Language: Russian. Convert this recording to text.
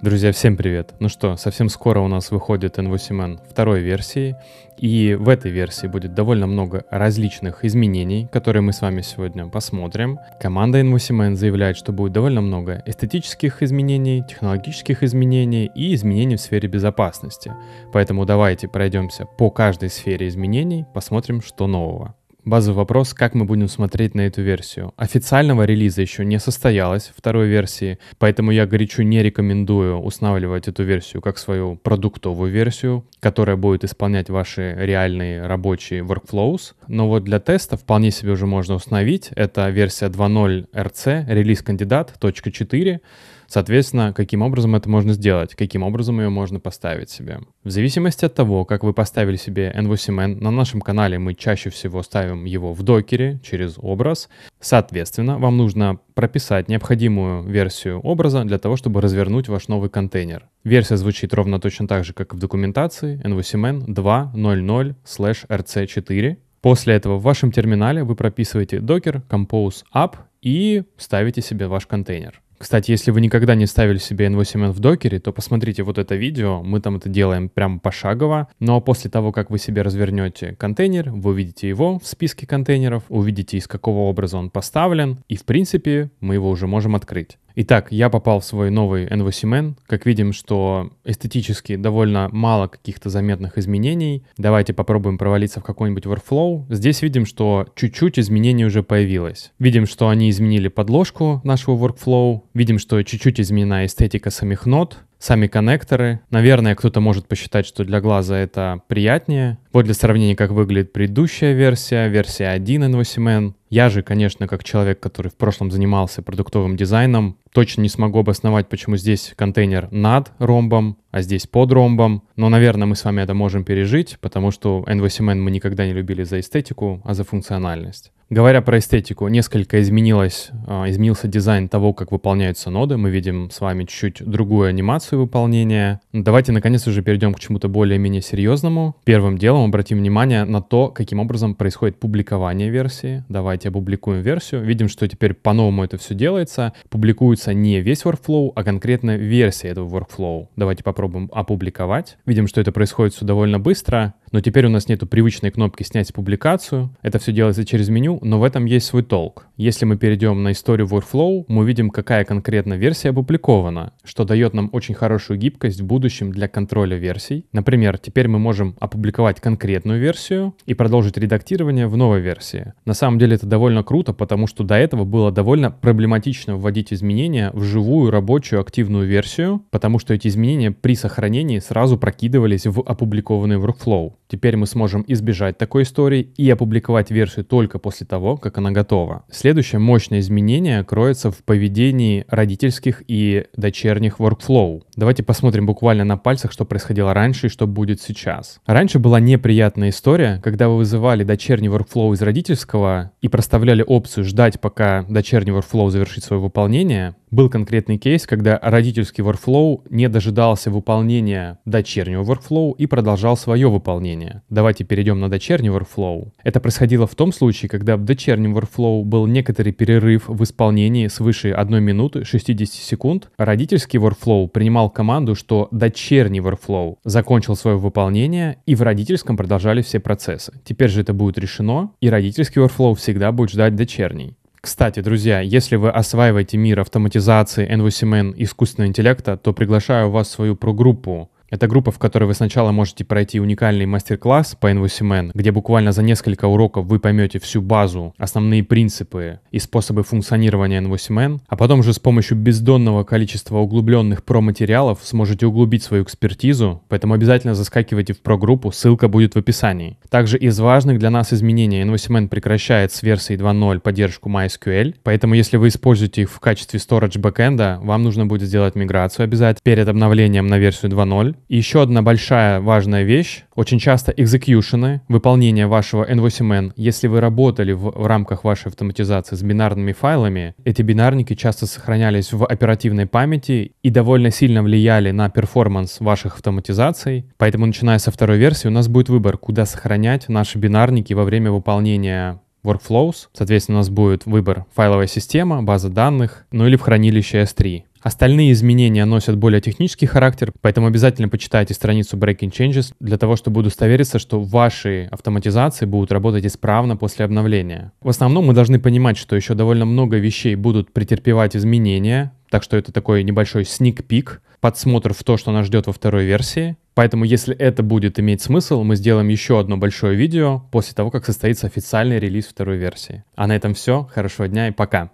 Друзья, всем привет! Ну что, совсем скоро у нас выходит N8N второй версии, и в этой версии будет довольно много различных изменений, которые мы с вами сегодня посмотрим. Команда N8N заявляет, что будет довольно много эстетических изменений, технологических изменений и изменений в сфере безопасности. Поэтому давайте пройдемся по каждой сфере изменений, посмотрим, что нового. Базовый вопрос, как мы будем смотреть на эту версию. Официального релиза еще не состоялось второй версии, поэтому я горячо не рекомендую устанавливать эту версию как свою продуктовую версию, которая будет исполнять ваши реальные рабочие workflows. Но вот для теста вполне себе уже можно установить. Это версия 2.0 RC, релиз кандидат, точка 4. Соответственно, каким образом это можно сделать, каким образом ее можно поставить себе. В зависимости от того, как вы поставили себе NVCMN, на нашем канале мы чаще всего ставим его в докере через образ. Соответственно, вам нужно прописать необходимую версию образа для того, чтобы развернуть ваш новый контейнер. Версия звучит ровно точно так же, как в документации NVCMN 2.00/rc4. После этого в вашем терминале вы прописываете docker compose app и ставите себе ваш контейнер. Кстати, если вы никогда не ставили себе N8N в докере, то посмотрите вот это видео, мы там это делаем прямо пошагово. Но ну, а после того, как вы себе развернете контейнер, вы увидите его в списке контейнеров, увидите, из какого образа он поставлен, и в принципе мы его уже можем открыть. Итак, я попал в свой новый NVC Man. Как видим, что эстетически довольно мало каких-то заметных изменений. Давайте попробуем провалиться в какой-нибудь workflow. Здесь видим, что чуть-чуть изменений уже появилось. Видим, что они изменили подложку нашего workflow. Видим, что чуть-чуть изменена эстетика самих нот сами коннекторы. Наверное, кто-то может посчитать, что для глаза это приятнее. Вот для сравнения, как выглядит предыдущая версия, версия 1 N8N. Я же, конечно, как человек, который в прошлом занимался продуктовым дизайном, точно не смогу обосновать, почему здесь контейнер над ромбом, а здесь под ромбом. Но, наверное, мы с вами это можем пережить, потому что N8N мы никогда не любили за эстетику, а за функциональность. Говоря про эстетику, несколько изменилось, а, изменился дизайн того, как выполняются ноды. Мы видим с вами чуть-чуть другую анимацию выполнения. Давайте, наконец, уже перейдем к чему-то более-менее серьезному. Первым делом обратим внимание на то, каким образом происходит публикование версии. Давайте опубликуем версию. Видим, что теперь по-новому это все делается. Публикуется не весь workflow, а конкретно версия этого workflow. Давайте попробуем опубликовать. Видим, что это происходит все довольно быстро но теперь у нас нету привычной кнопки «Снять публикацию». Это все делается через меню, но в этом есть свой толк. Если мы перейдем на историю workflow, мы увидим, какая конкретно версия опубликована, что дает нам очень хорошую гибкость в будущем для контроля версий. Например, теперь мы можем опубликовать конкретную версию и продолжить редактирование в новой версии. На самом деле это довольно круто, потому что до этого было довольно проблематично вводить изменения в живую рабочую активную версию, потому что эти изменения при сохранении сразу прокидывались в опубликованный workflow. Теперь мы сможем избежать такой истории и опубликовать версию только после того, как она готова. Следующее мощное изменение кроется в поведении родительских и дочерних workflow. Давайте посмотрим буквально на пальцах, что происходило раньше и что будет сейчас. Раньше была неприятная история, когда вы вызывали дочерний workflow из родительского и проставляли опцию ждать, пока дочерний workflow завершит свое выполнение, был конкретный кейс, когда родительский workflow не дожидался выполнения дочернего workflow и продолжал свое выполнение. Давайте перейдем на дочерний workflow. Это происходило в том случае, когда в дочернем workflow был некоторый перерыв в исполнении свыше 1 минуты 60 секунд. Родительский workflow принимал команду, что дочерний workflow закончил свое выполнение, и в родительском продолжали все процессы. Теперь же это будет решено, и родительский workflow всегда будет ждать дочерний. Кстати, друзья, если вы осваиваете мир автоматизации, NVCMN, искусственного интеллекта, то приглашаю вас в свою прогруппу это группа, в которой вы сначала можете пройти уникальный мастер-класс по NVC Man, где буквально за несколько уроков вы поймете всю базу, основные принципы и способы функционирования NVC Man, а потом же с помощью бездонного количества углубленных промо-материалов сможете углубить свою экспертизу, поэтому обязательно заскакивайте в про-группу, ссылка будет в описании. Также из важных для нас изменений NVC Man прекращает с версии 2.0 поддержку MySQL, поэтому если вы используете их в качестве storage бэкэнда, вам нужно будет сделать миграцию обязательно перед обновлением на версию 2.0, и еще одна большая важная вещь. Очень часто экзекьюшены, выполнение вашего NVCMN, если вы работали в, в рамках вашей автоматизации с бинарными файлами, эти бинарники часто сохранялись в оперативной памяти и довольно сильно влияли на перформанс ваших автоматизаций. Поэтому, начиная со второй версии, у нас будет выбор, куда сохранять наши бинарники во время выполнения workflows. Соответственно, у нас будет выбор файловая система, база данных, ну или в хранилище S3. Остальные изменения носят более технический характер, поэтому обязательно почитайте страницу Breaking Changes для того, чтобы удостовериться, что ваши автоматизации будут работать исправно после обновления. В основном мы должны понимать, что еще довольно много вещей будут претерпевать изменения, так что это такой небольшой sneak peek, подсмотр в то, что нас ждет во второй версии. Поэтому, если это будет иметь смысл, мы сделаем еще одно большое видео после того, как состоится официальный релиз второй версии. А на этом все. Хорошего дня и пока.